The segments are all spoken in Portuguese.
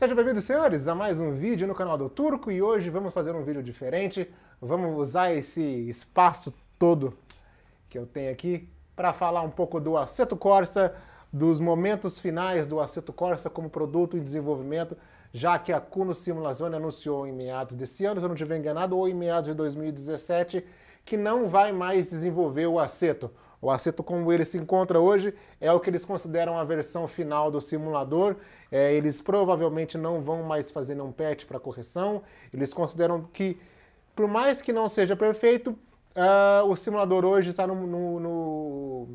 Sejam bem-vindos, senhores, a mais um vídeo no canal do Turco e hoje vamos fazer um vídeo diferente. Vamos usar esse espaço todo que eu tenho aqui para falar um pouco do Aceto Corsa, dos momentos finais do Aceto Corsa como produto em desenvolvimento, já que a Cuno Simulazione anunciou em meados desse ano, se eu não estiver enganado, ou em meados de 2017, que não vai mais desenvolver o Aceto. O Aceto como ele se encontra hoje é o que eles consideram a versão final do simulador. É, eles provavelmente não vão mais fazer um patch para correção. Eles consideram que, por mais que não seja perfeito, uh, o simulador hoje está no, no, no,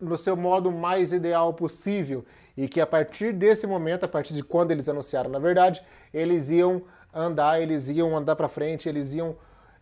no seu modo mais ideal possível. E que a partir desse momento, a partir de quando eles anunciaram, na verdade, eles iam andar, eles iam andar para frente, eles iam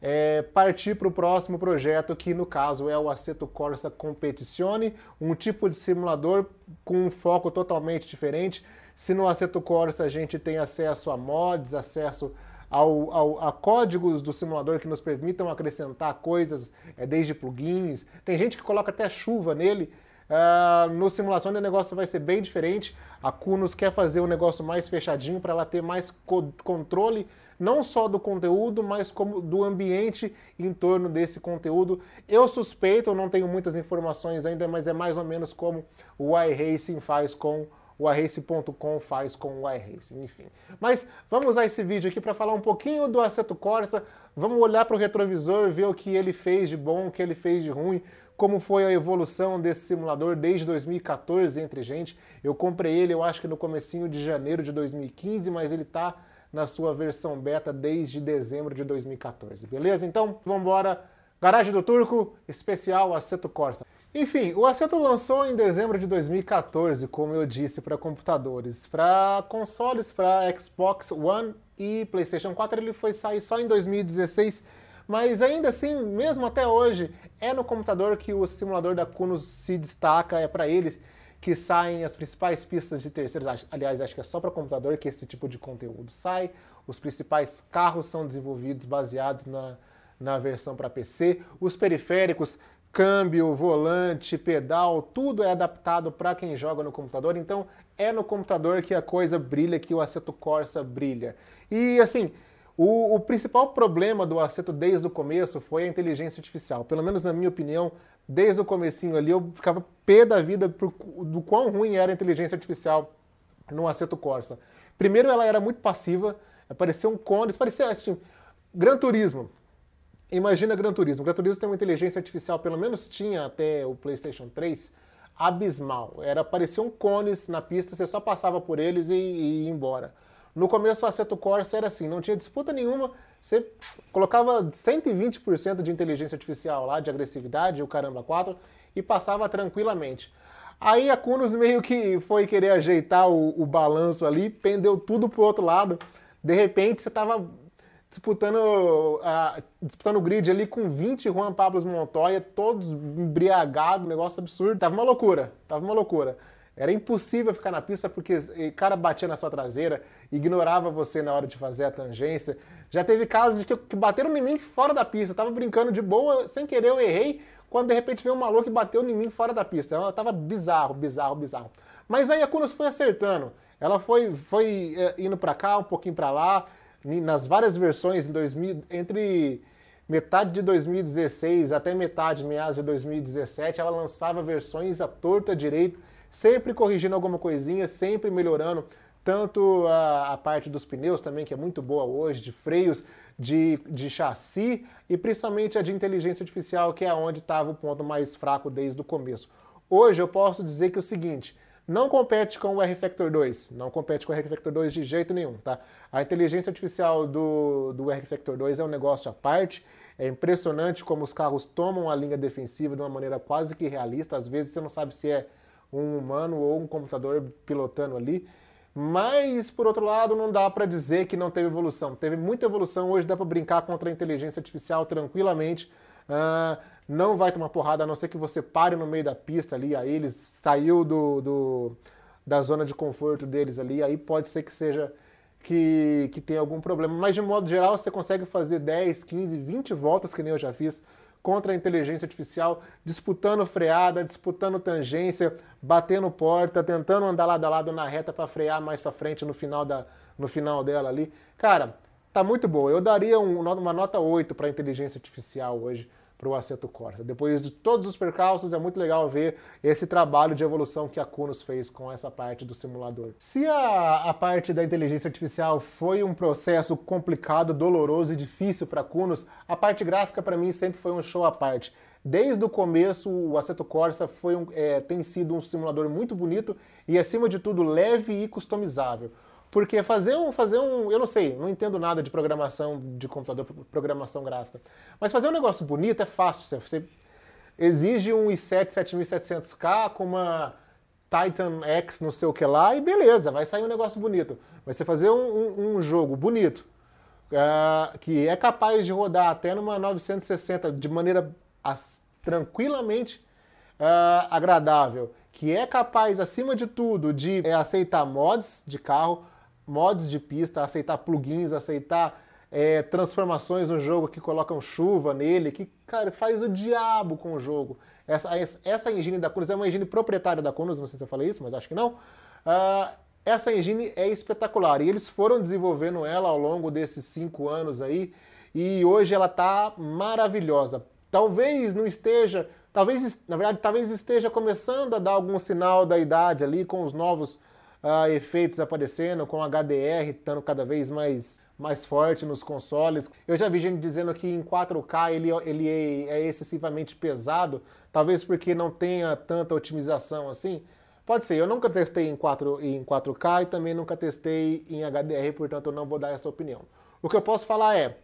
é, partir para o próximo projeto, que no caso é o Aceto Corsa Competizione, um tipo de simulador com um foco totalmente diferente. Se no Aceto Corsa a gente tem acesso a mods, acesso ao, ao, a códigos do simulador que nos permitam acrescentar coisas, é, desde plugins, tem gente que coloca até chuva nele, Uh, no simulação o negócio vai ser bem diferente. A Kunos quer fazer um negócio mais fechadinho para ela ter mais co controle não só do conteúdo, mas como do ambiente em torno desse conteúdo. Eu suspeito, eu não tenho muitas informações ainda, mas é mais ou menos como o iRacing faz com o iRacing.com faz com o iRacing. enfim. Mas vamos usar esse vídeo aqui para falar um pouquinho do Aceto Corsa, vamos olhar para o retrovisor, ver o que ele fez de bom, o que ele fez de ruim, como foi a evolução desse simulador desde 2014 entre gente. Eu comprei ele, eu acho que no comecinho de janeiro de 2015, mas ele está na sua versão beta desde dezembro de 2014. Beleza? Então, vamos embora. Garagem do Turco, especial Aceto Corsa. Enfim, o Aceto lançou em dezembro de 2014, como eu disse, para computadores. Para consoles, para Xbox One e PlayStation 4, ele foi sair só em 2016 mas ainda assim, mesmo até hoje, é no computador que o simulador da Kunos se destaca, é para eles que saem as principais pistas de terceiros. Aliás, acho que é só para computador que esse tipo de conteúdo sai. Os principais carros são desenvolvidos baseados na, na versão para PC. Os periféricos, câmbio, volante, pedal, tudo é adaptado para quem joga no computador. Então, é no computador que a coisa brilha, que o Assetto Corsa brilha. E assim o, o, principal problema do Aceto desde o começo foi a inteligência artificial. Pelo menos na minha opinião, desde o comecinho ali eu ficava pé da vida pro, do quão ruim era a inteligência artificial no Aceto Corsa. Primeiro ela era muito passiva, parecia um cone, parecia assim, Gran Turismo. Imagina Gran Turismo. Gran Turismo tem uma inteligência artificial, pelo menos tinha até o PlayStation 3, abismal. Era parecia um cones na pista, você só passava por eles e, e ia embora. No começo, o Assetto Corsa era assim, não tinha disputa nenhuma, você colocava 120% de inteligência artificial lá, de agressividade, o caramba 4, e passava tranquilamente. Aí a Cunos meio que foi querer ajeitar o, o balanço ali, pendeu tudo pro outro lado. De repente, você tava disputando, uh, disputando o grid ali com 20 Juan Pablos Montoya, todos embriagados, negócio absurdo. Tava uma loucura, tava uma loucura. Era impossível ficar na pista porque o cara batia na sua traseira, ignorava você na hora de fazer a tangência. Já teve casos de que, que bateram em mim fora da pista. Eu tava brincando de boa, sem querer eu errei, quando de repente veio um maluco e bateu em mim fora da pista. Então, eu tava bizarro, bizarro, bizarro. Mas aí a Kunos foi acertando. Ela foi, foi eh, indo para cá, um pouquinho para lá, nas várias versões em 2000, entre metade de 2016 até metade, meados de 2017, ela lançava versões à torta direito sempre corrigindo alguma coisinha, sempre melhorando tanto a, a, parte dos pneus também, que é muito boa hoje, de freios, de, de chassi e principalmente a de inteligência artificial, que é onde estava o ponto mais fraco desde o começo. Hoje eu posso dizer que é o seguinte, não compete com o R-Factor 2, não compete com o R-Factor 2 de jeito nenhum, tá? A inteligência artificial do, do R-Factor 2 é um negócio à parte, é impressionante como os carros tomam a linha defensiva de uma maneira quase que realista, às vezes você não sabe se é um humano ou um computador pilotando ali. Mas, por outro lado, não dá para dizer que não teve evolução. Teve muita evolução, hoje dá para brincar contra a inteligência artificial tranquilamente. Uh, não vai tomar porrada, a não ser que você pare no meio da pista ali, aí ele saiu do, do, da zona de conforto deles ali, aí pode ser que seja que, que tenha algum problema. Mas, de modo geral, você consegue fazer 10, 15, 20 voltas, que nem eu já fiz, contra a inteligência artificial, disputando freada, disputando tangência, batendo porta, tentando andar lado a lado na reta para frear mais para frente no final, da, no final dela ali. Cara, tá muito boa. Eu daria um, uma nota 8 para inteligência artificial hoje para o Aceto Corsa. Depois de todos os percalços, é muito legal ver esse trabalho de evolução que a Kunos fez com essa parte do simulador. Se a, a parte da inteligência artificial foi um processo complicado, doloroso e difícil para a Kunos, a parte gráfica para mim sempre foi um show à parte. Desde o começo, o Aceto Corsa um, é, tem sido um simulador muito bonito e, acima de tudo, leve e customizável. Porque fazer um, fazer um, eu não sei, não entendo nada de programação de computador, programação gráfica, mas fazer um negócio bonito é fácil. Você, exige um i7 7700K com uma Titan X não sei o que lá e beleza, vai sair um negócio bonito. mas você fazer um, um, um jogo bonito uh, que é capaz de rodar até numa 960 de maneira as, tranquilamente uh, agradável, que é capaz acima de tudo de é, aceitar mods de carro mods de pista, aceitar plugins, aceitar é, transformações no jogo que colocam chuva nele, que, cara, faz o diabo com o jogo. Essa, essa engine da Conus é uma engine proprietária da Conus, não sei se eu falei isso, mas acho que não. Uh, essa engine é espetacular e eles foram desenvolvendo ela ao longo desses cinco anos aí e hoje ela tá maravilhosa. Talvez não esteja, talvez, na verdade, talvez esteja começando a dar algum sinal da idade ali com os novos ah, efeitos aparecendo, com HDR estando cada vez mais, mais forte nos consoles. Eu já vi gente dizendo que em 4K ele, ele é, é excessivamente pesado, talvez porque não tenha tanta otimização assim. Pode ser, eu nunca testei em, 4, em 4K e também nunca testei em HDR, portanto eu não vou dar essa opinião. O que eu posso falar é,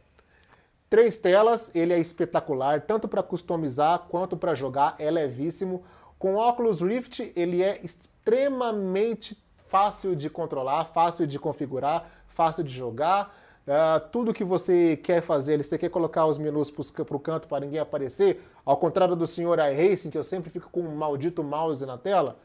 três telas, ele é espetacular, tanto para customizar quanto para jogar, é levíssimo. Com óculos Rift, ele é extremamente fácil de controlar, fácil de configurar, fácil de jogar. Uh, tudo que você quer fazer, você quer colocar os menus para o canto para ninguém aparecer, ao contrário do senhor iRacing, que eu sempre fico com um maldito mouse na tela,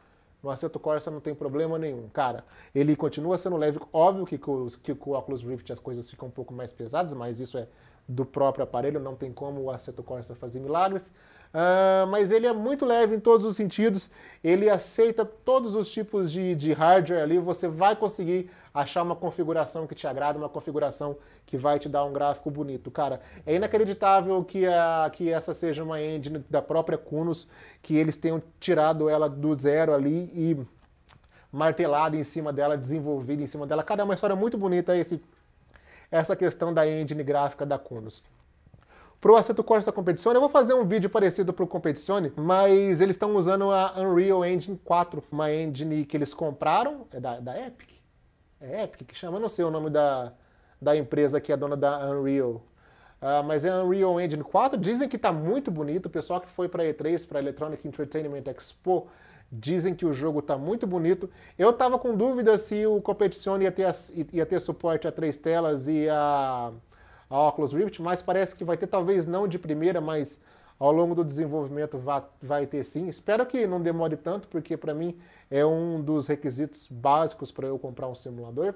no Assetto Corsa não tem problema nenhum, cara. Ele continua sendo leve, óbvio que com, que com o Oculus Rift as coisas ficam um pouco mais pesadas, mas isso é do próprio aparelho, não tem como o Assetto Corsa fazer milagres. Uh, mas ele é muito leve em todos os sentidos, ele aceita todos os tipos de, de hardware ali, você vai conseguir achar uma configuração que te agrada, uma configuração que vai te dar um gráfico bonito. Cara, é inacreditável que, a, que essa seja uma engine da própria Kunos, que eles tenham tirado ela do zero ali e martelado em cima dela, desenvolvido em cima dela. Cara, é uma história muito bonita esse, essa questão da engine gráfica da Kunos pro Assetto Corsa Competizione. Eu vou fazer um vídeo parecido pro Competizione, mas eles estão usando a Unreal Engine 4, uma engine que eles compraram, é da, da Epic? É Epic que chama? Eu não sei o nome da, da empresa que é dona da Unreal. Uh, mas é Unreal Engine 4. Dizem que está muito bonito. O pessoal que foi para E3, para Electronic Entertainment Expo, dizem que o jogo está muito bonito. Eu estava com dúvida se o Competizione ia ter, ia ter suporte a três telas e a a Oculus Rift, mas parece que vai ter, talvez não de primeira, mas ao longo do desenvolvimento vai, vai ter sim. Espero que não demore tanto, porque para mim é um dos requisitos básicos para eu comprar um simulador.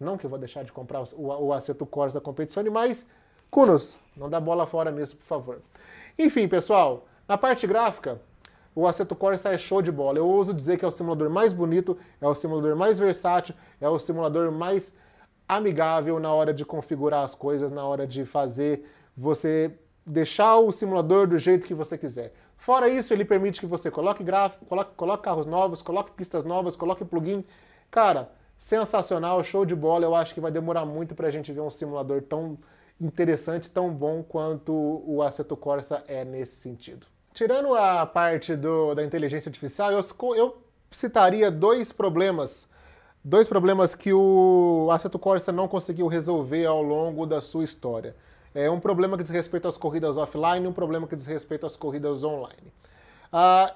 Não que eu vou deixar de comprar o, o Aceto Corsa competição, mas Cunos, não dá bola fora mesmo, por favor. Enfim, pessoal, na parte gráfica, o Aceto Corsa é show de bola. Eu ouso dizer que é o simulador mais bonito, é o simulador mais versátil, é o simulador mais amigável na hora de configurar as coisas, na hora de fazer você deixar o simulador do jeito que você quiser. Fora isso, ele permite que você coloque gráfico, coloque, coloque carros novos, coloque pistas novas, coloque plugin. Cara, sensacional, show de bola. Eu acho que vai demorar muito para a gente ver um simulador tão interessante, tão bom quanto o Assetto Corsa é nesse sentido. Tirando a parte do, da inteligência artificial, eu, eu citaria dois problemas dois problemas que o Assetto Corsa não conseguiu resolver ao longo da sua história. É um problema que diz respeito às corridas offline e um problema que diz respeito às corridas online. Ah,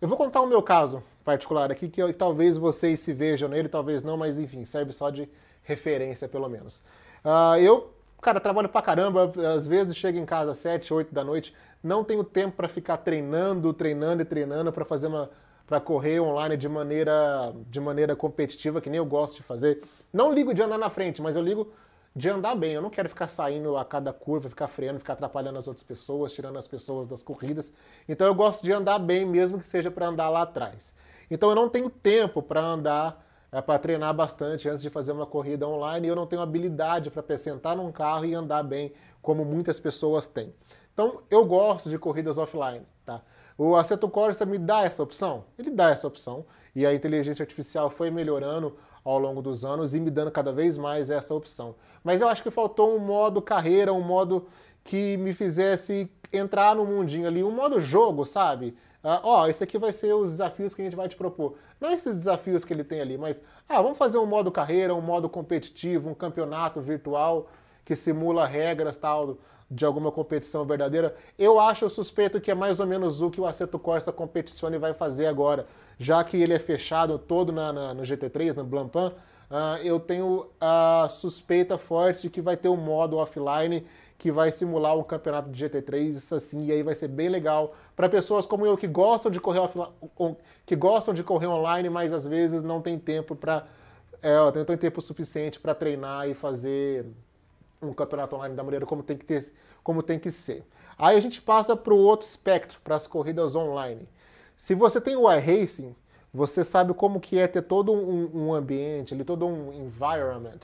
eu vou contar o meu caso particular aqui, que eu, talvez vocês se vejam nele, talvez não, mas enfim, serve só de referência pelo menos. Ah, eu, cara, trabalho pra caramba, às vezes chego em casa às 7, 8 da noite, não tenho tempo para ficar treinando, treinando e treinando para fazer uma para correr online de maneira, de maneira competitiva, que nem eu gosto de fazer. Não ligo de andar na frente, mas eu ligo de andar bem. Eu não quero ficar saindo a cada curva, ficar freando, ficar atrapalhando as outras pessoas, tirando as pessoas das corridas. Então eu gosto de andar bem, mesmo que seja para andar lá atrás. Então eu não tenho tempo para andar, é, eh, para treinar bastante antes de fazer uma corrida online. E eu não tenho habilidade para sentar num carro e andar bem, como muitas pessoas têm. Então eu gosto de corridas offline, tá? O Aceto Corsa me dá essa opção? Ele dá essa opção. E a inteligência artificial foi melhorando ao longo dos anos e me dando cada vez mais essa opção. Mas eu acho que faltou um modo carreira, um modo que me fizesse entrar no mundinho ali, um modo jogo, sabe? Ah, ó, esse aqui vai ser os desafios que a gente vai te propor. Não esses desafios que ele tem ali, mas ah, vamos fazer um modo carreira, um modo competitivo, um campeonato virtual que simula regras tal de alguma competição verdadeira. Eu acho, eu suspeito que é mais ou menos o que o Aceto Corsa competiciona e vai fazer agora, já que ele é fechado todo na, na no GT3, no Blancpain. Uh, ah, eu tenho a suspeita forte de que vai ter um modo offline que vai simular um campeonato de GT3, isso assim, e aí vai ser bem legal para pessoas como eu que gostam de correr offline, que gostam de correr online, mas às vezes não tem tempo para é, não tem tempo suficiente para treinar e fazer um campeonato online da maneira como tem que, ter, como tem que ser. Aí a gente passa para o outro espectro, para as corridas online. Se você tem o iRacing, você sabe como que é ter todo um, um ambiente, ali, todo um environment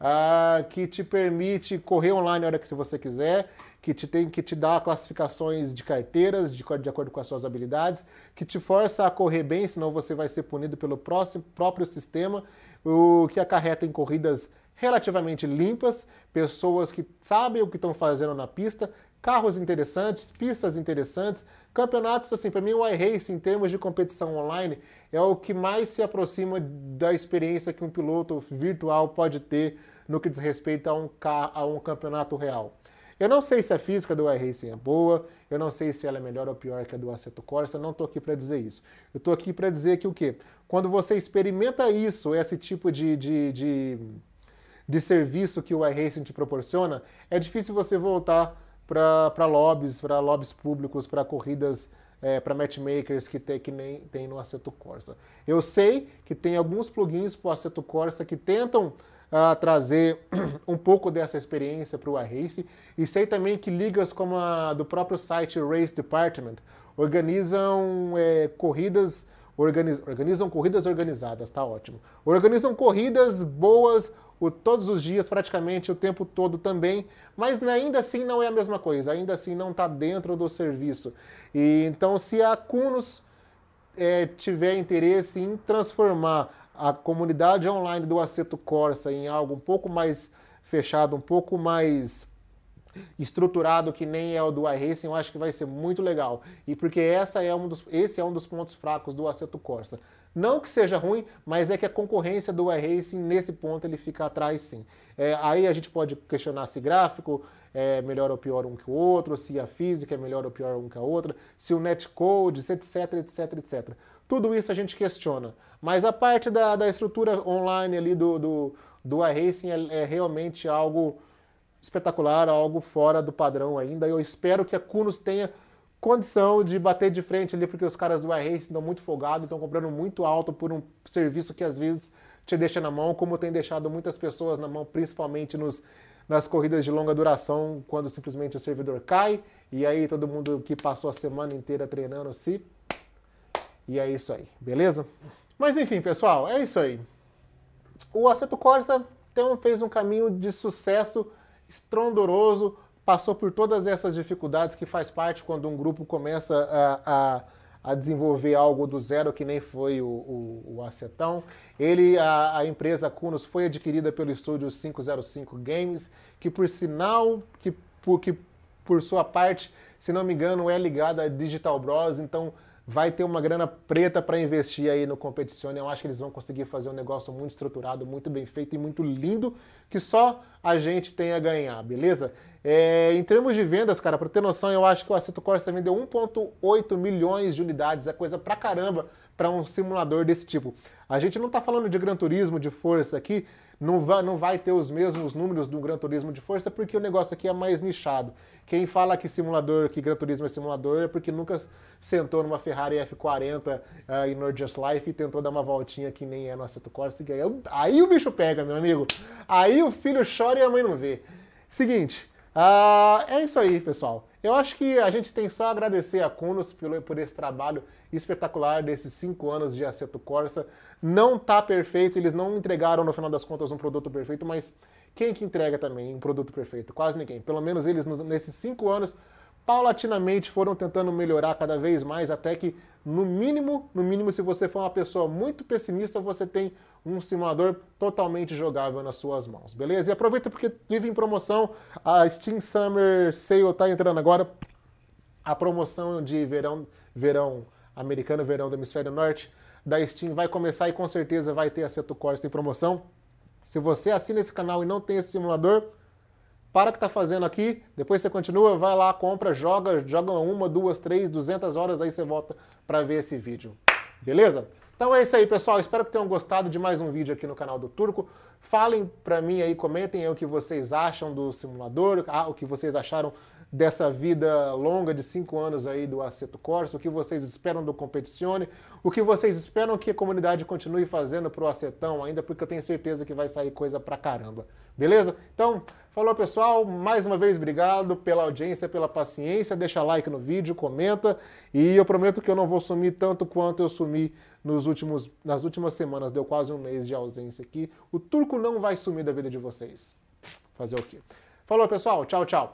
uh, que te permite correr online a hora que você quiser, que te tem que te dá classificações de carteiras de, de acordo com as suas habilidades, que te força a correr bem, senão você vai ser punido pelo próximo, próprio sistema, o que acarreta em corridas relativamente limpas, pessoas que sabem o que estão fazendo na pista, carros interessantes, pistas interessantes, campeonatos assim, para mim o iRace em termos de competição online é o que mais se aproxima da experiência que um piloto virtual pode ter no que diz respeito a um, a um campeonato real. Eu não sei se a física do iRacing é boa, eu não sei se ela é melhor ou pior que a do Assetto Corsa, não estou aqui para dizer isso. Eu estou aqui para dizer que o quê? Quando você experimenta isso, esse tipo de, de, de de serviço que o iRacing te proporciona, é difícil você voltar para lobbies, para lobbies públicos, para corridas, é, para matchmakers que, tem, que nem tem no Assetto Corsa. Eu sei que tem alguns plugins para o Assetto Corsa que tentam uh, trazer um pouco dessa experiência para o iRacing e sei também que ligas como a do próprio site Race Department organizam é, corridas organizam, organizam corridas organizadas, tá ótimo. Organizam corridas boas o, todos os dias, praticamente o tempo todo também, mas né, ainda assim não é a mesma coisa, ainda assim não está dentro do serviço. E, então, se a Cunos é, tiver interesse em transformar a comunidade online do Aceto Corsa em algo um pouco mais fechado, um pouco mais estruturado que nem é o do iRacing, eu acho que vai ser muito legal. E porque essa é um dos, esse é um dos pontos fracos do Assetto Corsa. Não que seja ruim, mas é que a concorrência do iRacing, nesse ponto, ele fica atrás sim. É, aí a gente pode questionar se gráfico é melhor ou pior um que o outro, se a física é melhor ou pior um que a outra, se o netcode, etc, etc, etc. Tudo isso a gente questiona. Mas a parte da, da estrutura online ali do, do, do iRacing é, é realmente algo espetacular, algo fora do padrão ainda. Eu espero que a Kunos tenha condição de bater de frente ali, porque os caras do Race estão muito folgados, estão comprando muito alto por um serviço que às vezes te deixa na mão, como tem deixado muitas pessoas na mão, principalmente nos, nas corridas de longa duração, quando simplesmente o servidor cai, e aí todo mundo que passou a semana inteira treinando se. E é isso aí, beleza? Mas enfim, pessoal, é isso aí. O Assetto Corsa então, fez um caminho de sucesso estrondoroso, passou por todas essas dificuldades que faz parte quando um grupo começa a, a a desenvolver algo do zero, que nem foi o, o, o Acetão. Ele, a, a, empresa Cunos foi adquirida pelo estúdio 505 Games, que por sinal, que por, que por sua parte, se não me engano, é ligada à Digital Bros. Então, vai ter uma grana preta para investir aí no competicione. Eu acho que eles vão conseguir fazer um negócio muito estruturado, muito bem feito e muito lindo, que só a gente tem a ganhar, beleza? É, em termos de vendas, cara, para ter noção, eu acho que o Assetto Corsa vendeu 1.8 milhões de unidades, é coisa pra caramba para um simulador desse tipo. A gente não está falando de Gran Turismo, de força aqui, não vai, não vai ter os mesmos números do Gran Turismo de força, porque o negócio aqui é mais nichado. Quem fala que simulador, que Gran Turismo é simulador, é porque nunca sentou numa Ferrari F40 uh, eh, em Nord Life e tentou dar uma voltinha que nem é no Assetto Corsa. aí, é aí o bicho pega, meu amigo. Aí o filho chora e a mãe não vê. Seguinte, uh, é isso aí, pessoal. Eu acho que a gente tem só a agradecer a Kunos pelo, por esse trabalho espetacular desses cinco anos de Aceto Corsa. Não tá perfeito, eles não entregaram no final das contas um produto perfeito, mas quem que entrega também um produto perfeito? Quase ninguém. Pelo menos eles, nesses cinco anos, paulatinamente foram tentando melhorar cada vez mais até que no mínimo, no mínimo se você for uma pessoa muito pessimista, você tem um simulador totalmente jogável nas suas mãos, beleza? E aproveita porque vive em promoção, a Steam Summer Sale está entrando agora. A promoção de verão, verão americano, verão do hemisfério norte da Steam vai começar e com certeza vai ter Assetto Corsa em promoção. Se você assina esse canal e não tem esse simulador, para o que está fazendo aqui, depois você continua, vai lá, compra, joga, joga uma, duas, três, duzentas horas, aí você volta para ver esse vídeo. Beleza? Então é isso aí, pessoal. Espero que tenham gostado de mais um vídeo aqui no canal do Turco. Falem para mim aí, comentem aí o que vocês acham do simulador, ah, o que vocês acharam dessa vida longa de cinco anos aí do Aceto Corsa, o que vocês esperam do Competizione, o que vocês esperam que a comunidade continue fazendo pro Acetão ainda, porque eu tenho certeza que vai sair coisa pra caramba. Beleza? Então, falou pessoal, mais uma vez obrigado pela audiência, pela paciência, deixa like no vídeo, comenta e eu prometo que eu não vou sumir tanto quanto eu sumi nos últimos, nas últimas semanas, deu quase um mês de ausência aqui. O Turco não vai sumir da vida de vocês. Fazer o quê? Falou, pessoal. Tchau, tchau.